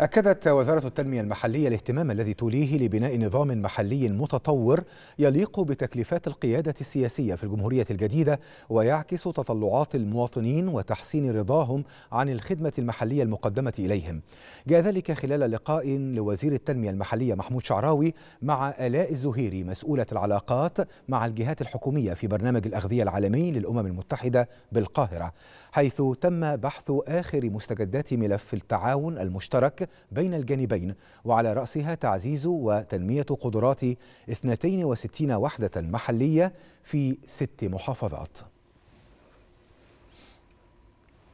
أكدت وزارة التنمية المحلية الاهتمام الذي توليه لبناء نظام محلي متطور يليق بتكلفات القيادة السياسية في الجمهورية الجديدة ويعكس تطلعات المواطنين وتحسين رضاهم عن الخدمة المحلية المقدمة إليهم. جاء ذلك خلال لقاء لوزير التنمية المحلية محمود شعراوي مع آلاء الزهيري مسؤولة العلاقات مع الجهات الحكومية في برنامج الأغذية العالمي للأمم المتحدة بالقاهرة، حيث تم بحث آخر مستجدات ملف التعاون المشترك بين الجانبين وعلى رأسها تعزيز وتنمية قدرات 62 وحدة محلية في ست محافظات